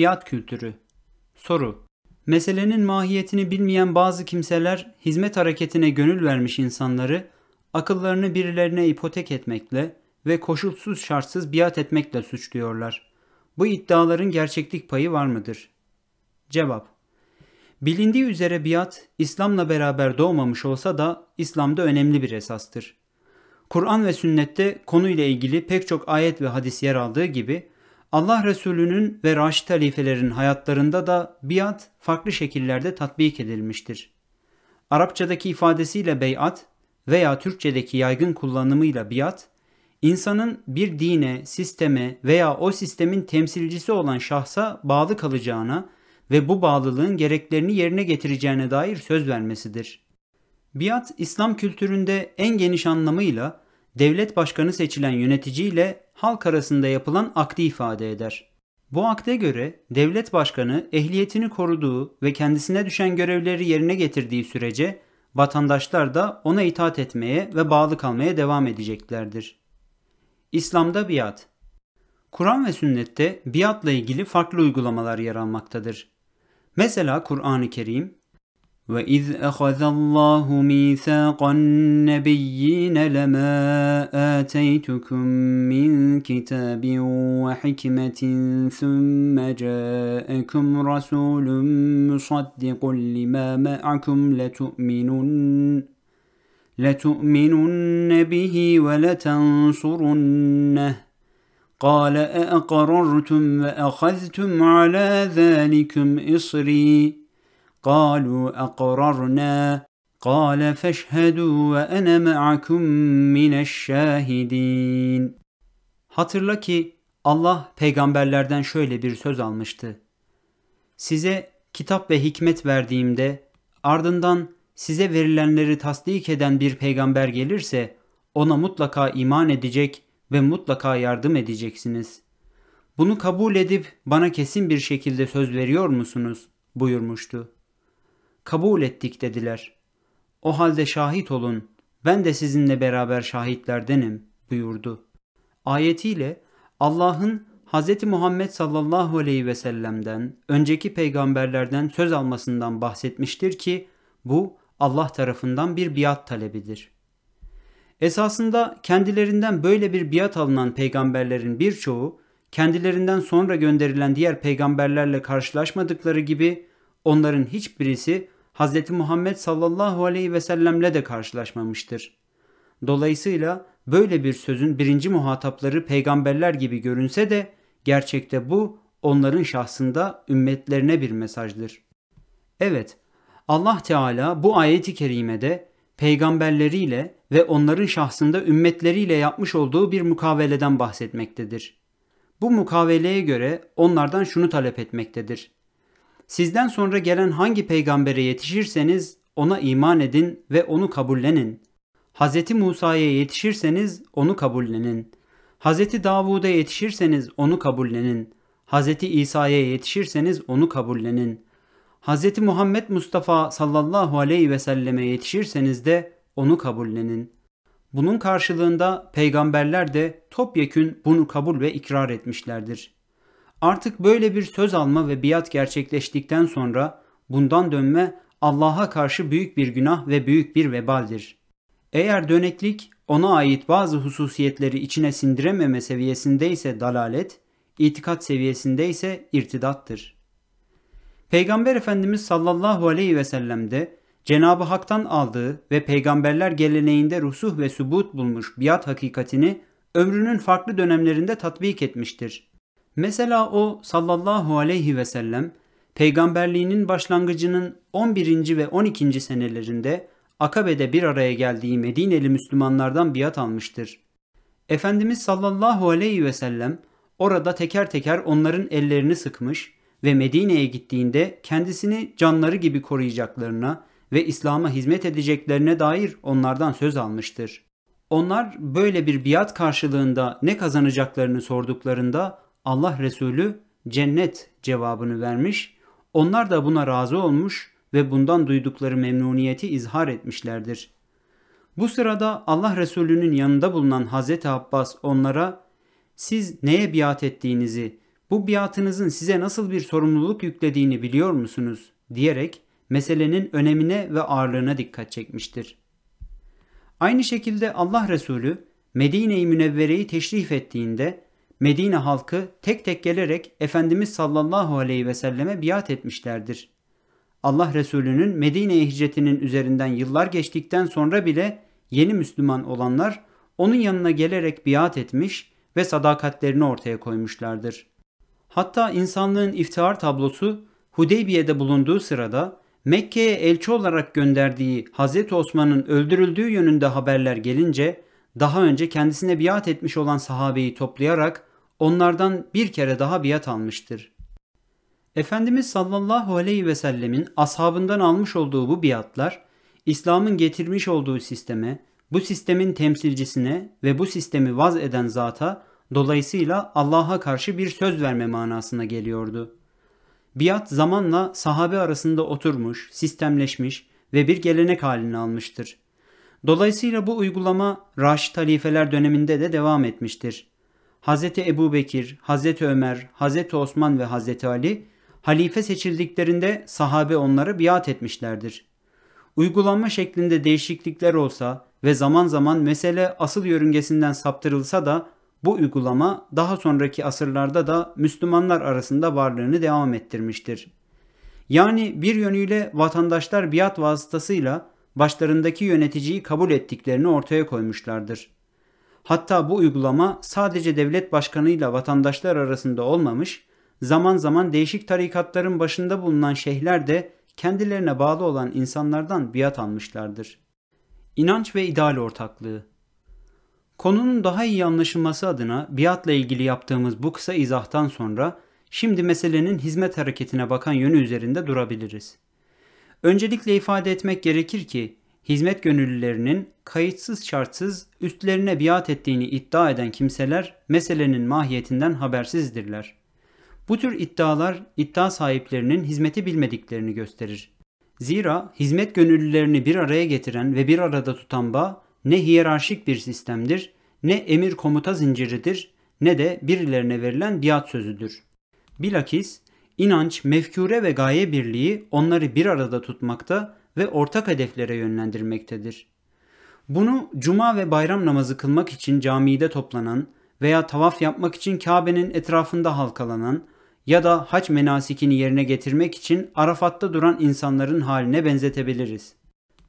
Biat kültürü. Soru. Meselenin mahiyetini bilmeyen bazı kimseler hizmet hareketine gönül vermiş insanları akıllarını birilerine ipotek etmekle ve koşulsuz şartsız biat etmekle suçluyorlar. Bu iddiaların gerçeklik payı var mıdır? Cevap. Bilindiği üzere biat İslam'la beraber doğmamış olsa da İslam'da önemli bir esastır. Kur'an ve sünnette konuyla ilgili pek çok ayet ve hadis yer aldığı gibi Allah Resulü'nün ve Raşid halifelerin hayatlarında da biat farklı şekillerde tatbik edilmiştir. Arapçadaki ifadesiyle beyat veya Türkçedeki yaygın kullanımıyla biat, insanın bir dine, sisteme veya o sistemin temsilcisi olan şahsa bağlı kalacağına ve bu bağlılığın gereklerini yerine getireceğine dair söz vermesidir. Biat, İslam kültüründe en geniş anlamıyla devlet başkanı seçilen yöneticiyle halk arasında yapılan akdi ifade eder. Bu akde göre devlet başkanı ehliyetini koruduğu ve kendisine düşen görevleri yerine getirdiği sürece vatandaşlar da ona itaat etmeye ve bağlı kalmaya devam edeceklerdir. İslam'da biat Kur'an ve sünnette biatla ilgili farklı uygulamalar yer almaktadır. Mesela Kur'an-ı Kerim وإذ أخذ الله ميثاق النبيين لما آتيتكم من كتاب وحكمة ثم جاءكم رسول مصدق لما معكم لتؤمنن لتؤمنن به ولتنصرنه قال أأقررتم وأخذتم على ذلكم إصري قالوا أقررنا قال فاشهدوا وأنا معكم من الشاهدين Hatırla ki Allah peygamberlerden şöyle bir söz almıştı. Size kitap ve hikmet verdiğimde ardından size verilenleri tasdik eden bir peygamber gelirse ona mutlaka iman edecek ve mutlaka yardım edeceksiniz. Bunu kabul edip bana kesin bir şekilde söz veriyor musunuz? buyurmuştu kabul ettik dediler. O halde şahit olun, ben de sizinle beraber şahitlerdenim buyurdu. Ayetiyle Allah'ın Hz. Muhammed sallallahu aleyhi ve sellem'den, önceki peygamberlerden söz almasından bahsetmiştir ki bu Allah tarafından bir biat talebidir. Esasında kendilerinden böyle bir biat alınan peygamberlerin birçoğu kendilerinden sonra gönderilen diğer peygamberlerle karşılaşmadıkları gibi Onların hiçbirisi Hz. Muhammed sallallahu aleyhi ve sellemle de karşılaşmamıştır. Dolayısıyla böyle bir sözün birinci muhatapları peygamberler gibi görünse de gerçekte bu onların şahsında ümmetlerine bir mesajdır. Evet, Allah Teala bu ayeti kerimede peygamberleriyle ve onların şahsında ümmetleriyle yapmış olduğu bir mukaveleden bahsetmektedir. Bu mukaveleye göre onlardan şunu talep etmektedir. Sizden sonra gelen hangi peygambere yetişirseniz ona iman edin ve onu kabullenin. Hz. Musa'ya yetişirseniz onu kabullenin. Hz. Davud'a yetişirseniz onu kabullenin. Hz. İsa'ya yetişirseniz onu kabullenin. Hz. Muhammed Mustafa sallallahu aleyhi ve selleme yetişirseniz de onu kabullenin. Bunun karşılığında peygamberler de topyekün bunu kabul ve ikrar etmişlerdir. Artık böyle bir söz alma ve biat gerçekleştikten sonra bundan dönme Allah'a karşı büyük bir günah ve büyük bir vebaldir. Eğer döneklik ona ait bazı hususiyetleri içine sindirememe seviyesinde ise dalalet, itikat seviyesinde ise irtidattır. Peygamber Efendimiz sallallahu aleyhi ve sellem'de Cenab-ı Hak'tan aldığı ve peygamberler geleneğinde rusuh ve sübut bulmuş biat hakikatini ömrünün farklı dönemlerinde tatbik etmiştir. Mesela o sallallahu aleyhi ve sellem peygamberliğinin başlangıcının 11. ve 12. senelerinde Akabe'de bir araya geldiği Medineli Müslümanlardan biat almıştır. Efendimiz sallallahu aleyhi ve sellem orada teker teker onların ellerini sıkmış ve Medine'ye gittiğinde kendisini canları gibi koruyacaklarına ve İslam'a hizmet edeceklerine dair onlardan söz almıştır. Onlar böyle bir biat karşılığında ne kazanacaklarını sorduklarında Allah Resulü cennet cevabını vermiş. Onlar da buna razı olmuş ve bundan duydukları memnuniyeti izhar etmişlerdir. Bu sırada Allah Resulü'nün yanında bulunan Hazreti Abbas onlara siz neye biat ettiğinizi, bu biatınızın size nasıl bir sorumluluk yüklediğini biliyor musunuz diyerek meselenin önemine ve ağırlığına dikkat çekmiştir. Aynı şekilde Allah Resulü Medine-i Münevvere'yi teşrif ettiğinde Medine halkı tek tek gelerek Efendimiz sallallahu aleyhi ve selleme biat etmişlerdir. Allah Resulü'nün Medine'ye hicretinin üzerinden yıllar geçtikten sonra bile yeni Müslüman olanlar onun yanına gelerek biat etmiş ve sadakatlerini ortaya koymuşlardır. Hatta insanlığın iftihar tablosu Hudeybiye'de bulunduğu sırada Mekke'ye elçi olarak gönderdiği Hazreti Osman'ın öldürüldüğü yönünde haberler gelince daha önce kendisine biat etmiş olan sahabeyi toplayarak onlardan bir kere daha biat almıştır. Efendimiz sallallahu aleyhi ve sellemin ashabından almış olduğu bu biatlar, İslam'ın getirmiş olduğu sisteme, bu sistemin temsilcisine ve bu sistemi vaz eden zata dolayısıyla Allah'a karşı bir söz verme manasına geliyordu. Biat zamanla sahabe arasında oturmuş, sistemleşmiş ve bir gelenek halini almıştır. Dolayısıyla bu uygulama Raşid halifeler döneminde de devam etmiştir. Hazreti Ebu Bekir, Hazreti Ömer, Hazreti Osman ve Hazreti Ali halife seçildiklerinde sahabe onlara biat etmişlerdir. Uygulanma şeklinde değişiklikler olsa ve zaman zaman mesele asıl yörüngesinden saptırılsa da bu uygulama daha sonraki asırlarda da Müslümanlar arasında varlığını devam ettirmiştir. Yani bir yönüyle vatandaşlar biat vasıtasıyla başlarındaki yöneticiyi kabul ettiklerini ortaya koymuşlardır. Hatta bu uygulama sadece devlet başkanıyla vatandaşlar arasında olmamış, zaman zaman değişik tarikatların başında bulunan şeyhler de kendilerine bağlı olan insanlardan biat almışlardır. İnanç ve ideal ortaklığı Konunun daha iyi anlaşılması adına biatla ilgili yaptığımız bu kısa izahtan sonra şimdi meselenin hizmet hareketine bakan yönü üzerinde durabiliriz. Öncelikle ifade etmek gerekir ki hizmet gönüllülerinin kayıtsız şartsız üstlerine biat ettiğini iddia eden kimseler meselenin mahiyetinden habersizdirler. Bu tür iddialar iddia sahiplerinin hizmeti bilmediklerini gösterir. Zira hizmet gönüllülerini bir araya getiren ve bir arada tutan bağ ne hiyerarşik bir sistemdir, ne emir komuta zinciridir, ne de birilerine verilen biat sözüdür. Bilakis inanç, mefkure ve gaye birliği onları bir arada tutmakta ve ortak hedeflere yönlendirmektedir. Bunu cuma ve bayram namazı kılmak için camide toplanan veya tavaf yapmak için Kabe'nin etrafında halkalanan ya da haç menasikini yerine getirmek için Arafat'ta duran insanların haline benzetebiliriz.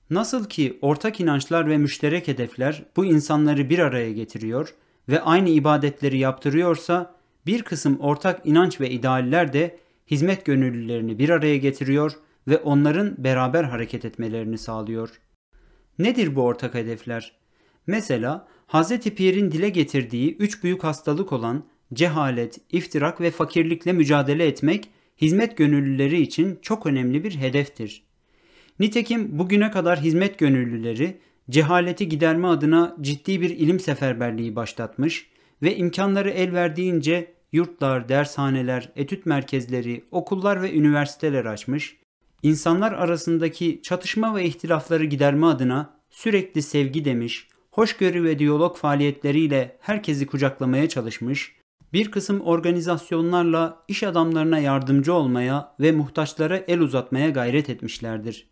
Nasıl ki ortak inançlar ve müşterek hedefler bu insanları bir araya getiriyor ve aynı ibadetleri yaptırıyorsa bir kısım ortak inanç ve idealler de hizmet gönüllülerini bir araya getiriyor ve onların beraber hareket etmelerini sağlıyor. Nedir bu ortak hedefler? Mesela Hz. Pir'in dile getirdiği üç büyük hastalık olan cehalet, iftirak ve fakirlikle mücadele etmek hizmet gönüllüleri için çok önemli bir hedeftir. Nitekim bugüne kadar hizmet gönüllüleri cehaleti giderme adına ciddi bir ilim seferberliği başlatmış ve imkanları el verdiğince yurtlar, dershaneler, etüt merkezleri, okullar ve üniversiteler açmış, insanlar arasındaki çatışma ve ihtilafları giderme adına sürekli sevgi demiş, hoşgörü ve diyalog faaliyetleriyle herkesi kucaklamaya çalışmış, bir kısım organizasyonlarla iş adamlarına yardımcı olmaya ve muhtaçlara el uzatmaya gayret etmişlerdir.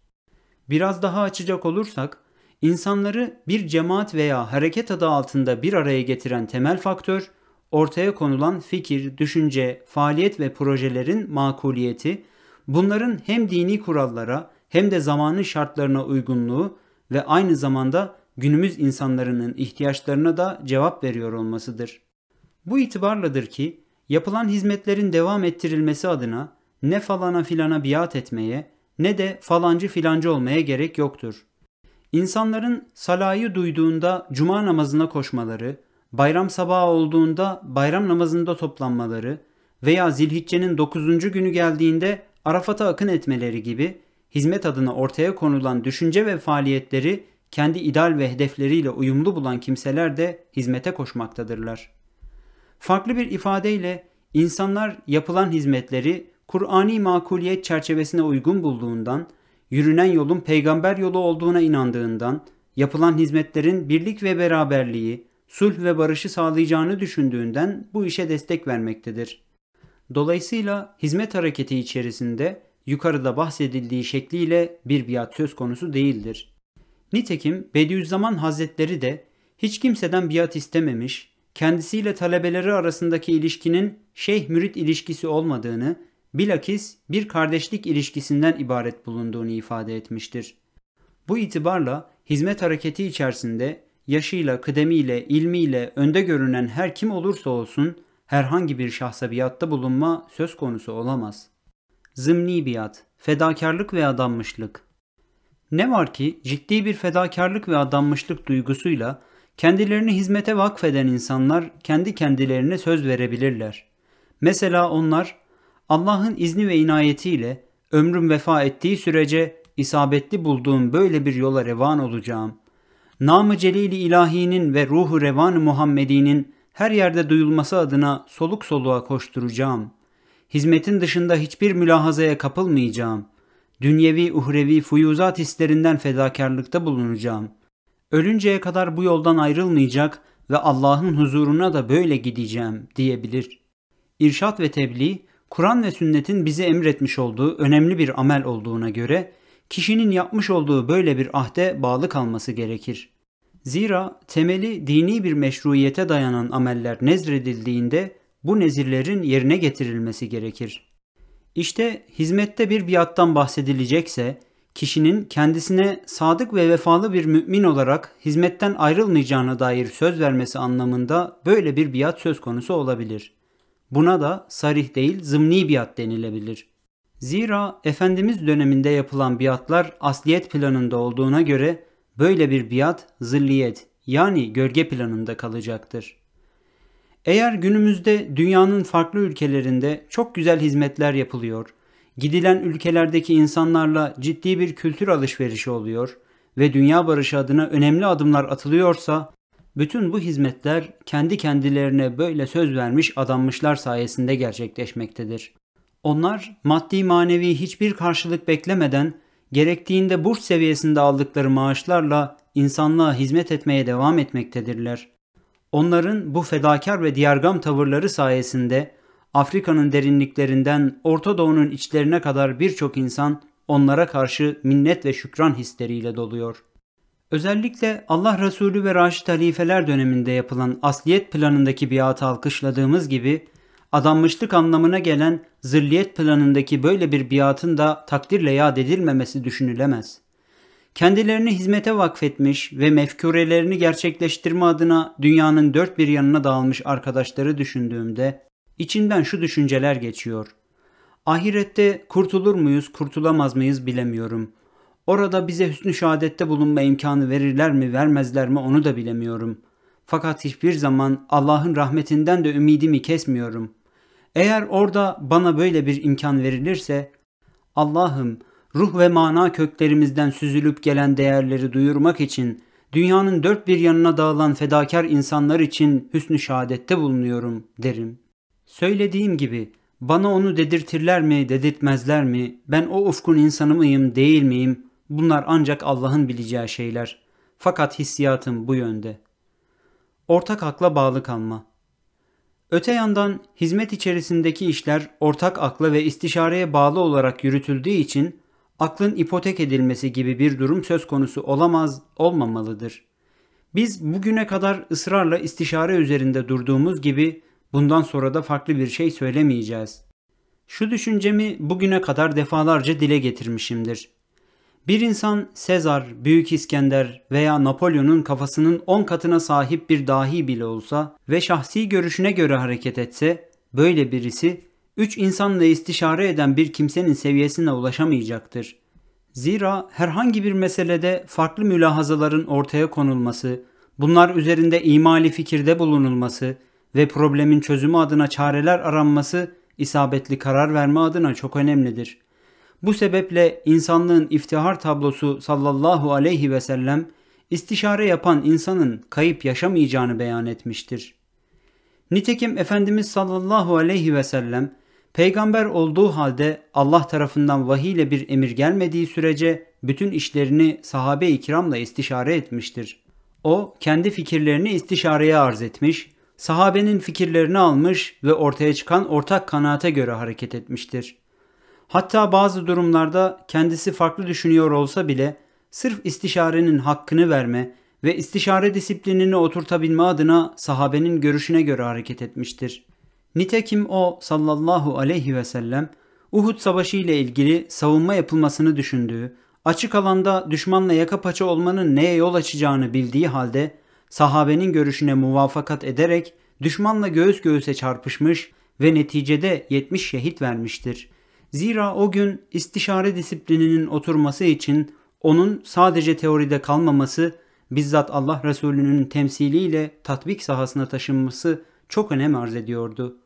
Biraz daha açacak olursak, insanları bir cemaat veya hareket adı altında bir araya getiren temel faktör, ortaya konulan fikir, düşünce, faaliyet ve projelerin makuliyeti Bunların hem dini kurallara hem de zamanın şartlarına uygunluğu ve aynı zamanda günümüz insanların ihtiyaçlarına da cevap veriyor olmasıdır. Bu itibarladır ki yapılan hizmetlerin devam ettirilmesi adına ne falana filana biat etmeye ne de falancı filancı olmaya gerek yoktur. İnsanların salayı duyduğunda cuma namazına koşmaları, bayram sabahı olduğunda bayram namazında toplanmaları veya zilhiccenin 9. günü geldiğinde Arafat'a akın etmeleri gibi hizmet adına ortaya konulan düşünce ve faaliyetleri kendi ideal ve hedefleriyle uyumlu bulan kimseler de hizmete koşmaktadırlar. Farklı bir ifadeyle insanlar yapılan hizmetleri Kur'ani makuliyet çerçevesine uygun bulduğundan, yürünen yolun peygamber yolu olduğuna inandığından, yapılan hizmetlerin birlik ve beraberliği, sulh ve barışı sağlayacağını düşündüğünden bu işe destek vermektedir. Dolayısıyla hizmet hareketi içerisinde yukarıda bahsedildiği şekliyle bir biat söz konusu değildir. Nitekim Bediüzzaman Hazretleri de hiç kimseden biat istememiş, kendisiyle talebeleri arasındaki ilişkinin şeyh-mürit ilişkisi olmadığını, bilakis bir kardeşlik ilişkisinden ibaret bulunduğunu ifade etmiştir. Bu itibarla hizmet hareketi içerisinde yaşıyla, kıdemiyle, ilmiyle önde görünen her kim olursa olsun herhangi bir şahsabiyatta bulunma söz konusu olamaz. Zımni biat, fedakarlık ve adanmışlık. Ne var ki ciddi bir fedakarlık ve adanmışlık duygusuyla kendilerini hizmete vakfeden insanlar kendi kendilerine söz verebilirler. Mesela onlar Allah'ın izni ve inayetiyle ömrüm vefa ettiği sürece isabetli bulduğum böyle bir yola revan olacağım. Namı celili ilahinin ve ruhu revan Muhammedi'nin her yerde duyulması adına soluk soluğa koşturacağım. Hizmetin dışında hiçbir mülahazaya kapılmayacağım. Dünyevi uhrevi fuyuzat hislerinden fedakarlıkta bulunacağım. Ölünceye kadar bu yoldan ayrılmayacak ve Allah'ın huzuruna da böyle gideceğim diyebilir. İrşat ve tebliğ, Kur'an ve sünnetin bize emretmiş olduğu önemli bir amel olduğuna göre kişinin yapmış olduğu böyle bir ahde bağlı kalması gerekir. Zira temeli dini bir meşruiyete dayanan ameller nezredildiğinde bu nezirlerin yerine getirilmesi gerekir. İşte hizmette bir biattan bahsedilecekse kişinin kendisine sadık ve vefalı bir mümin olarak hizmetten ayrılmayacağına dair söz vermesi anlamında böyle bir biat söz konusu olabilir. Buna da sarih değil zımni biat denilebilir. Zira Efendimiz döneminde yapılan biatlar asliyet planında olduğuna göre Böyle bir biat zilliyet yani gölge planında kalacaktır. Eğer günümüzde dünyanın farklı ülkelerinde çok güzel hizmetler yapılıyor, gidilen ülkelerdeki insanlarla ciddi bir kültür alışverişi oluyor ve dünya barışı adına önemli adımlar atılıyorsa, bütün bu hizmetler kendi kendilerine böyle söz vermiş adanmışlar sayesinde gerçekleşmektedir. Onlar maddi manevi hiçbir karşılık beklemeden gerektiğinde burs seviyesinde aldıkları maaşlarla insanlığa hizmet etmeye devam etmektedirler. Onların bu fedakar ve diyargam tavırları sayesinde Afrika'nın derinliklerinden Orta Doğu'nun içlerine kadar birçok insan onlara karşı minnet ve şükran hisleriyle doluyor. Özellikle Allah Resulü ve Raşid Halifeler döneminde yapılan asliyet planındaki biatı alkışladığımız gibi adanmışlık anlamına gelen zırliyet planındaki böyle bir biatın da takdirle yad edilmemesi düşünülemez. Kendilerini hizmete vakfetmiş ve mefkurelerini gerçekleştirme adına dünyanın dört bir yanına dağılmış arkadaşları düşündüğümde içimden şu düşünceler geçiyor. Ahirette kurtulur muyuz, kurtulamaz mıyız bilemiyorum. Orada bize hüsnü şehadette bulunma imkanı verirler mi, vermezler mi onu da bilemiyorum.'' Fakat hiçbir zaman Allah'ın rahmetinden de ümidimi kesmiyorum. Eğer orada bana böyle bir imkan verilirse Allah'ım ruh ve mana köklerimizden süzülüp gelen değerleri duyurmak için dünyanın dört bir yanına dağılan fedakar insanlar için hüsnü şehadette bulunuyorum derim. Söylediğim gibi bana onu dedirtirler mi dedirtmezler mi ben o ufkun insanı mıyım değil miyim bunlar ancak Allah'ın bileceği şeyler. Fakat hissiyatım bu yönde. Ortak akla bağlı kalma. Öte yandan hizmet içerisindeki işler ortak akla ve istişareye bağlı olarak yürütüldüğü için aklın ipotek edilmesi gibi bir durum söz konusu olamaz, olmamalıdır. Biz bugüne kadar ısrarla istişare üzerinde durduğumuz gibi bundan sonra da farklı bir şey söylemeyeceğiz. Şu düşüncemi bugüne kadar defalarca dile getirmişimdir. Bir insan Sezar, Büyük İskender veya Napolyon'un kafasının 10 katına sahip bir dahi bile olsa ve şahsi görüşüne göre hareket etse böyle birisi 3 insanla istişare eden bir kimsenin seviyesine ulaşamayacaktır. Zira herhangi bir meselede farklı mülahazaların ortaya konulması, bunlar üzerinde imali fikirde bulunulması ve problemin çözümü adına çareler aranması isabetli karar verme adına çok önemlidir.'' Bu sebeple insanlığın iftihar tablosu sallallahu aleyhi ve sellem istişare yapan insanın kayıp yaşamayacağını beyan etmiştir. Nitekim Efendimiz sallallahu aleyhi ve sellem peygamber olduğu halde Allah tarafından vahiy ile bir emir gelmediği sürece bütün işlerini sahabe-i kiramla istişare etmiştir. O kendi fikirlerini istişareye arz etmiş, sahabenin fikirlerini almış ve ortaya çıkan ortak kanaate göre hareket etmiştir. Hatta bazı durumlarda kendisi farklı düşünüyor olsa bile sırf istişarenin hakkını verme ve istişare disiplinini oturtabilme adına sahabenin görüşüne göre hareket etmiştir. Nitekim o sallallahu aleyhi ve sellem Uhud Savaşı ile ilgili savunma yapılmasını düşündüğü, açık alanda düşmanla yaka paça olmanın neye yol açacağını bildiği halde sahabenin görüşüne muvafakat ederek düşmanla göğüs göğüse çarpışmış ve neticede 70 şehit vermiştir. Zira o gün istişare disiplininin oturması için onun sadece teoride kalmaması, bizzat Allah Resulü'nün temsiliyle tatbik sahasına taşınması çok önem arz ediyordu.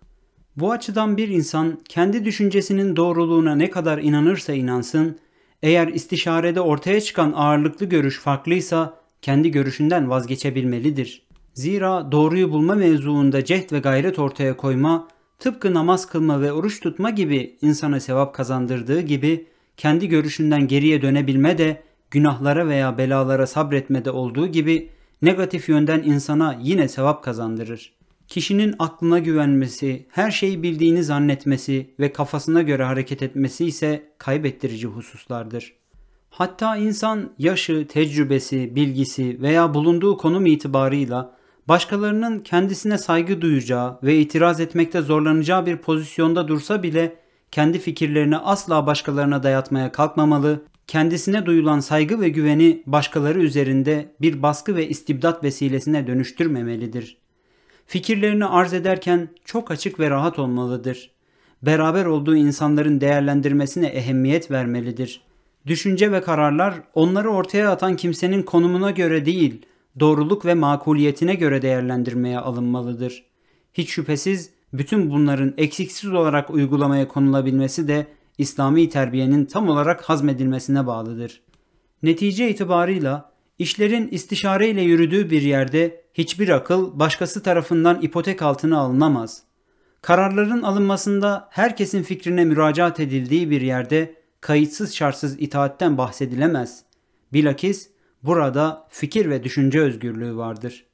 Bu açıdan bir insan kendi düşüncesinin doğruluğuna ne kadar inanırsa inansın, eğer istişarede ortaya çıkan ağırlıklı görüş farklıysa kendi görüşünden vazgeçebilmelidir. Zira doğruyu bulma mevzuunda cehd ve gayret ortaya koyma tıpkı namaz kılma ve oruç tutma gibi insana sevap kazandırdığı gibi kendi görüşünden geriye dönebilme de günahlara veya belalara sabretmede olduğu gibi negatif yönden insana yine sevap kazandırır. Kişinin aklına güvenmesi, her şeyi bildiğini zannetmesi ve kafasına göre hareket etmesi ise kaybettirici hususlardır. Hatta insan yaşı, tecrübesi, bilgisi veya bulunduğu konum itibarıyla başkalarının kendisine saygı duyacağı ve itiraz etmekte zorlanacağı bir pozisyonda dursa bile kendi fikirlerini asla başkalarına dayatmaya kalkmamalı, kendisine duyulan saygı ve güveni başkaları üzerinde bir baskı ve istibdat vesilesine dönüştürmemelidir. Fikirlerini arz ederken çok açık ve rahat olmalıdır. Beraber olduğu insanların değerlendirmesine ehemmiyet vermelidir. Düşünce ve kararlar onları ortaya atan kimsenin konumuna göre değil, doğruluk ve makuliyetine göre değerlendirmeye alınmalıdır. Hiç şüphesiz bütün bunların eksiksiz olarak uygulamaya konulabilmesi de İslami terbiyenin tam olarak hazmedilmesine bağlıdır. Netice itibarıyla işlerin istişare ile yürüdüğü bir yerde hiçbir akıl başkası tarafından ipotek altına alınamaz. Kararların alınmasında herkesin fikrine müracaat edildiği bir yerde kayıtsız şartsız itaatten bahsedilemez. Bilakis Burada fikir ve düşünce özgürlüğü vardır.